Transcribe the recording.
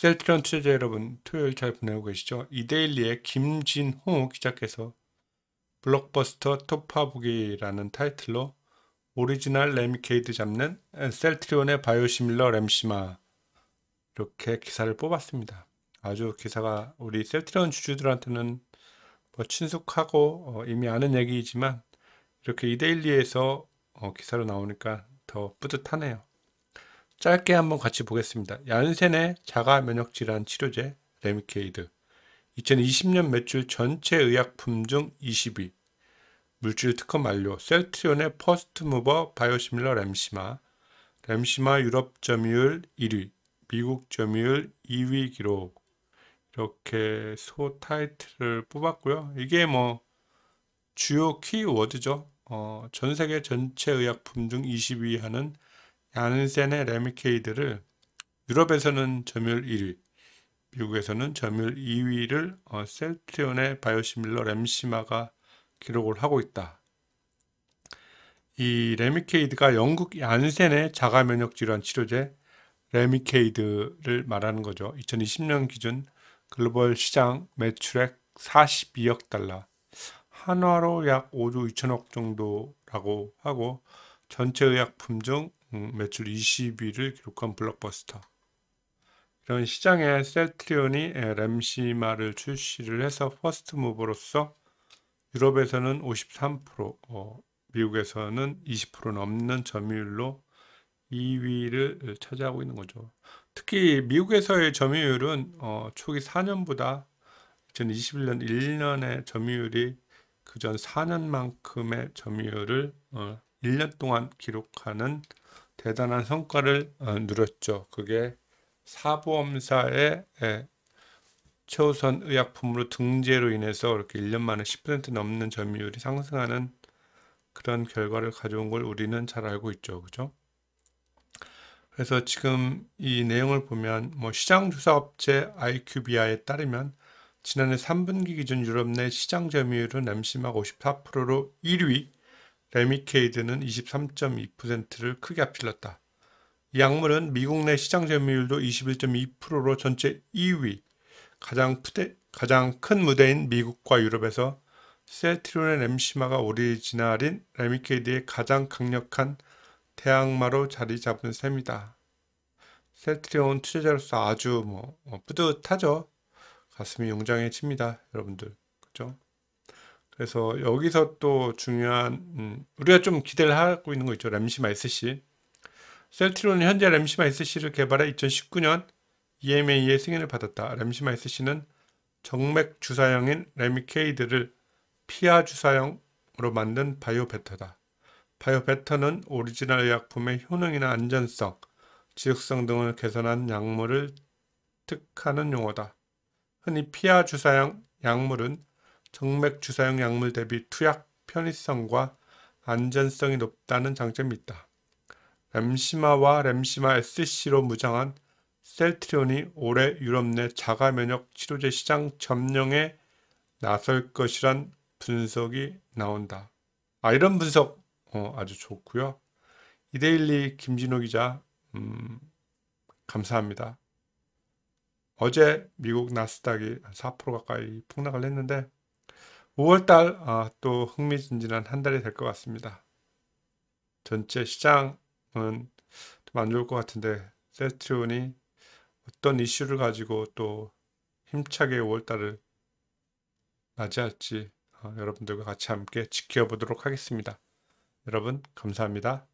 셀트리온 투자 여러분 토요일 잘 보내고 계시죠? 이데일리의 김진호 기자께서 블록버스터 토파부기라는 타이틀로 오리지널 레미케이드 잡는 셀트리온의 바이오시밀러 램시마 이렇게 기사를 뽑았습니다. 아주 기사가 우리 셀트리온 주주들한테는 뭐 친숙하고 어 이미 아는 얘기이지만 이렇게 이데일리에서 어 기사로 나오니까 더 뿌듯하네요. 짧게 한번 같이 보겠습니다. 얀센의 자가 면역 질환 치료제 레미케이드 2020년 매출 전체 의약품 중 20위 물질 특허 만료 셀트리온의 퍼스트 무버 바이오시밀러 램시마 램시마 유럽 점유율 1위 미국 점유율 2위 기록 이렇게 소 타이틀을 뽑았고요. 이게 뭐 주요 키워드죠. 어, 전 세계 전체 의약품 중 20위 하는 얀센의 레미케이드를 유럽에서는 점유율 1위, 미국에서는 점유율 2위를 어, 셀트리온의 바이오시밀러 램시마가 기록을 하고 있다. 이 레미케이드가 영국 얀센의 자가 면역 질환 치료제 레미케이드를 말하는 거죠. 2020년 기준 글로벌 시장 매출액 42억 달러, 한화로 약 5조 2천억 정도라고 하고 전체 의약품 중 음, 매출 20위를 기록한 블록버스터. 이런 시장에 셀트리온이 예, 램시마를 출시를 해서 퍼스트 무브로서 유럽에서는 53%, 어, 미국에서는 20% 넘는 점유율로 2위를 차지하고 있는 거죠. 특히 미국에서의 점유율은 어, 초기 4년보다 2021년 1년의 점유율이 그전 4년만큼의 점유율을 어, 1년 동안 기록하는 대단한 성과를 어, 누렸죠. 그게 사보험사의 예, 최우선 의약품으로 등재로 인해서 이렇게 1년 만에 10% 넘는 점유율이 상승하는 그런 결과를 가져온 걸 우리는 잘 알고 있죠. 그죠? 그래서 지금 이 내용을 보면 뭐 시장조사업체 IQBI에 따르면 지난해 3분기 기준 유럽 내 시장 점유율은 남심막 54%로 1위 레미케이드는 23.2%를 크게 앞질렀다. 이 약물은 미국 내 시장 점유율도 21.2%로 전체 2위, 가장, 푸대, 가장 큰 무대인 미국과 유럽에서 셀트리온의 램시마가 오리지널인 레미케이드의 가장 강력한 대항마로 자리 잡은 셈이다. 셀트리온 투자자로서 아주 뭐, 뭐 뿌듯하죠. 가슴이 용장해집니다. 여러분들. 그죠? 그래서 여기서 또 중요한 음, 우리가 좀 기대를 하고 있는 거 있죠. 램시마 SC. 셀트론은 현재 램시마 SC를 개발해 2019년 EMA의 승인을 받았다. 램시마 SC는 정맥 주사형인 레미케이드를 피하 주사형으로 만든 바이오 베터다. 바이오 베터는 오리지널 의약품의 효능이나 안전성, 지속성 등을 개선한 약물을 특하는 용어다. 흔히 피하 주사형 약물은 정맥 주사용 약물 대비 투약 편의성과 안전성이 높다는 장점이 있다. 램시마와 램시마 SC로 무장한 셀트리온이 올해 유럽 내 자가 면역 치료제 시장 점령에 나설 것이란 분석이 나온다. 아, 이런 분석 어, 아주 좋고요. 이데일리 김진호 기자 음, 감사합니다. 어제 미국 나스닥이 4% 가까이 폭락을 했는데 5월달 아, 또 흥미진진한 한 달이 될 것 같습니다. 전체 시장은 좀 안 좋을 것 같은데 세트온이 어떤 이슈를 가지고 또 힘차게 5월달을 맞이할지 아, 여러분들과 같이 함께 지켜보도록 하겠습니다. 여러분 감사합니다.